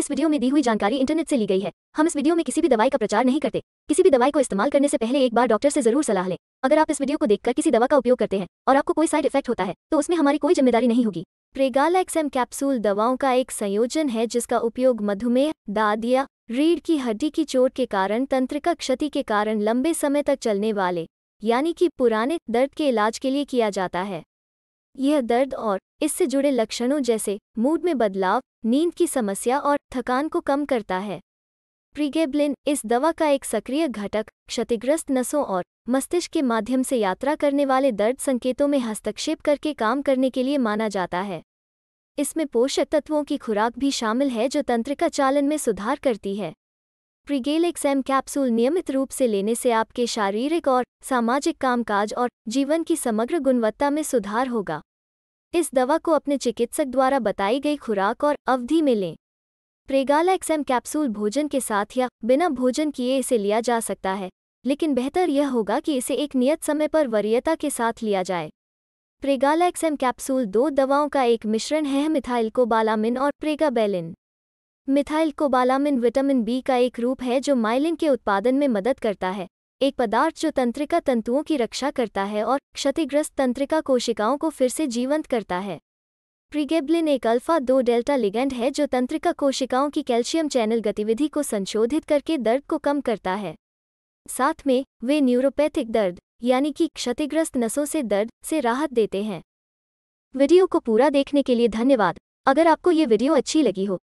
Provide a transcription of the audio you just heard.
इस वीडियो में दी हुई जानकारी इंटरनेट से ली गई है हम इस वीडियो में किसी भी दवाई का प्रचार नहीं करते किसी भी दवाई को इस्तेमाल करने से पहले एक बार डॉक्टर से जरूर सलाह लें अगर आप इस वीडियो को देखकर किसी दवा का उपयोग करते हैं और आपको कोई साइड इफेक्ट होता है तो उसमें हमारी कोई जिम्मेदारी नहीं होगी एक्सएम कैप्सूल दवाओं का एक संयोजन है जिसका उपयोग मधुमेह दादिया रीढ़ की हड्डी की चोट के कारण तंत्रिका क्षति के कारण लंबे समय तक चलने वाले यानी कि पुराने दर्द के इलाज के लिए किया जाता है यह दर्द और इससे जुड़े लक्षणों जैसे मूड में बदलाव नींद की समस्या और थकान को कम करता है प्रीगेब्लिन इस दवा का एक सक्रिय घटक क्षतिग्रस्त नसों और मस्तिष्क के माध्यम से यात्रा करने वाले दर्द संकेतों में हस्तक्षेप करके काम करने के लिए माना जाता है इसमें पोषक तत्वों की खुराक भी शामिल है जो तंत्रिका चालन में सुधार करती है प्रिगेल एक्सएम कैप्सूल नियमित रूप से लेने से आपके शारीरिक और सामाजिक कामकाज और जीवन की समग्र गुणवत्ता में सुधार होगा इस दवा को अपने चिकित्सक द्वारा बताई गई खुराक और अवधि में लें प्रेगालैक्स एक्सएम कैप्सूल भोजन के साथ या बिना भोजन किए इसे लिया जा सकता है लेकिन बेहतर यह होगा कि इसे एक नियत समय पर वरीयता के साथ लिया जाए प्रेगालैक्स एक्सएम कैप्सूल दो दवाओं का एक मिश्रण है मिथाइल कोबालामिन और pregabalin methylcobalamin vitamin B का एक रूप है जो माइलिन के उत्पादन में मदद करता है एक पदार्थ जो तंत्रिका तंतुओं की रक्षा करता है और क्षतिग्रस्त तंत्रिका कोशिकाओं को फिर से जीवंत करता है प्रीगेब्लिन एक अल्फा दो डेल्टा लिगेंड है जो तंत्रिका कोशिकाओं की कैल्शियम चैनल गतिविधि को संशोधित करके दर्द को कम करता है साथ में वे न्यूरोपैथिक दर्द यानी कि क्षतिग्रस्त नसों से दर्द से राहत देते हैं वीडियो को पूरा देखने के लिए धन्यवाद अगर आपको ये वीडियो अच्छी लगी हो